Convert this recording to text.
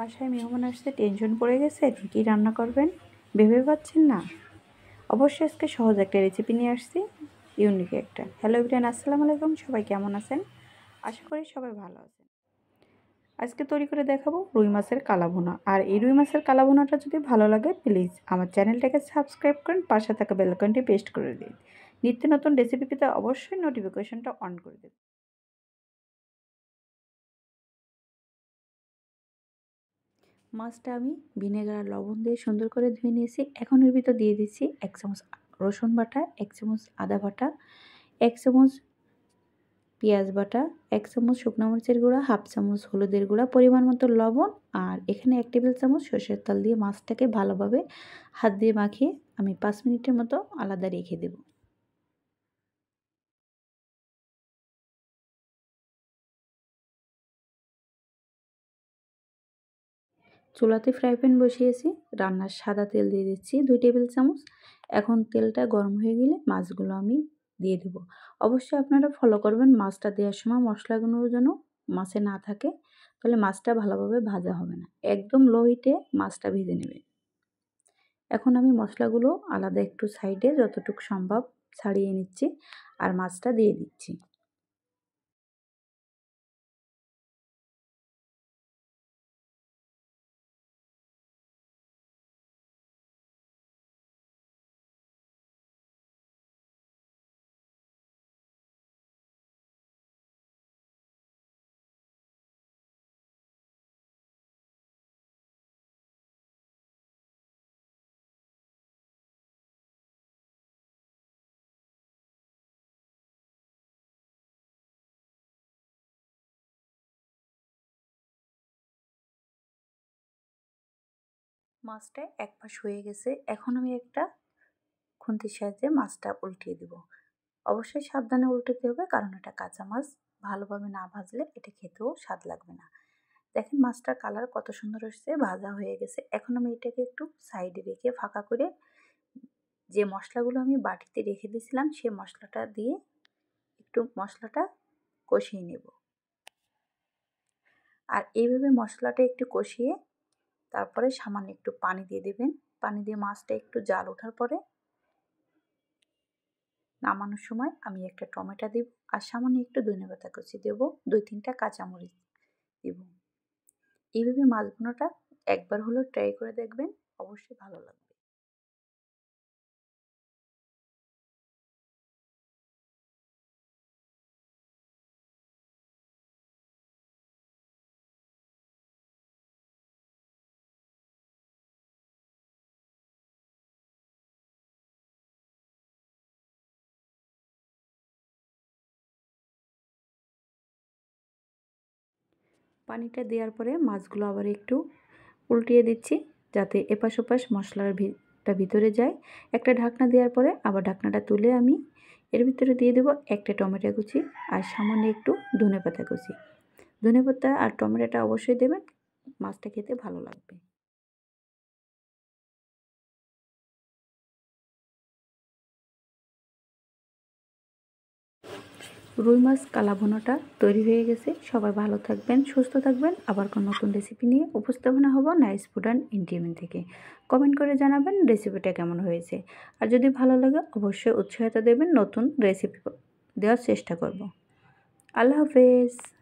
বাসায় মেহমান আসতে টেনশন পড়ে গেছে কী রান্না করবেন ভেবে পাচ্ছেন না অবশ্যই আজকে সহজ একটা রেসিপি নিয়ে আসছি ইউনিক একটা হ্যালো ইব্রান আসসালামু আলাইকুম সবাই কেমন আছেন আশা করি সবাই ভালো আছেন আজকে তৈরি করে দেখাবো রুই মাছের কালাভোনা আর এই রুই মাছের কালাভোনাটা যদি ভালো লাগে প্লিজ আমার চ্যানেলটাকে সাবস্ক্রাইব করেন পাশে থাকা বেলকনটি পেস্ট করে দিন নিত্য নতুন রেসিপি পেতে অবশ্যই নোটিফিকেশনটা অন করে দেবেন মাছটা আমি ভিনেগার আর লবণ দিয়ে সুন্দর করে ধুয়ে নিয়েছি এখন এর ভিতর দিয়ে দিচ্ছি এক চামচ রসুন বাটা এক চামচ আদা বাটা এক চামচ পেঁয়াজ বাটা এক চামচ শুকনো মরিচের গুঁড়া হাফ চামচ হলুদের গুঁড়া পরিমাণ মতো লবণ আর এখানে এক টেবিল চামচ সর্ষের তেল দিয়ে মাছটাকে ভালোভাবে হাত দিয়ে মাখিয়ে আমি পাঁচ মিনিটের মতো আলাদা রেখে দেবো চুলাতে ফ্রাই প্যান বসিয়েছি রান্নার সাদা তেল দিয়ে দিচ্ছি দুই টেবিল চামচ এখন তেলটা গরম হয়ে গেলে মাছগুলো আমি দিয়ে দেব অবশ্যই আপনারা ফলো করবেন মাছটা দেওয়ার সময় মশলাগুলো যেন মাছে না থাকে তাহলে মাছটা ভালোভাবে ভাজা হবে না একদম লো হিটে মাছটা ভেজে নেবেন এখন আমি মশলাগুলো আলাদা একটু সাইডে যতটুকু সম্ভব ছাড়িয়ে নিচ্ছি আর মাছটা দিয়ে দিচ্ছি মাছটা এক পাশ হয়ে গেছে এখন আমি একটা খুন্তির সাহায্যে মাছটা উল্টিয়ে দিব অবশ্যই সাবধানে উল্টোতে হবে কারণ এটা কাঁচা মাছ ভালোভাবে না ভাজলে এটা খেতেও স্বাদ লাগবে না দেখেন মাছটার কালার কত সুন্দর এসছে ভাজা হয়ে গেছে এখন আমি এটাকে একটু সাইডে রেখে ফাঁকা করে যে মশলাগুলো আমি বাটিতে রেখে দিয়েছিলাম সে মশলাটা দিয়ে একটু মশলাটা কষিয়ে নেব আর এইভাবে মশলাটা একটু কষিয়ে তারপরে সামান্য একটু পানি দিয়ে দেবেন পানি দিয়ে মাছটা একটু জাল ওঠার পরে নামানোর সময় আমি একটা টমেটো দেব আর সামান্য একটু ধনে পাতা কুচি দেব দুই তিনটা কাঁচামরিচ দেব এইভাবে মাছ একবার হলেও ট্রাই করে দেখবেন অবশ্যই ভালো লাগবে পানিটা দেওয়ার পরে মাছগুলো আবার একটু উল্টিয়ে দিচ্ছি যাতে এপাশ ওপাশ মশলার ভিতরে যায় একটা ঢাকনা দেওয়ার পরে আবার ঢাকনাটা তুলে আমি এর ভিতরে দিয়ে দেবো একটা টমেটো কুচি আর সামান্য একটু ধনে পাতা কুচি ধনে পাতা আর টমেটোটা অবশ্যই দেবেন মাছটা খেতে ভালো লাগবে রুই মাছ কালাভোনাটা তৈরি হয়ে গেছে সবাই ভালো থাকবেন সুস্থ থাকবেন আবার কোনো নতুন রেসিপি নিয়ে উপস্থাপনা হবো নাইস অ্যান্ড ইন্ডিয়ান থেকে কমেন্ট করে জানাবেন রেসিপিটা কেমন হয়েছে আর যদি ভালো লাগে অবশ্যই উৎসাহিত দেবেন নতুন রেসিপি দেওয়ার চেষ্টা করব আল্লাহ হাফেজ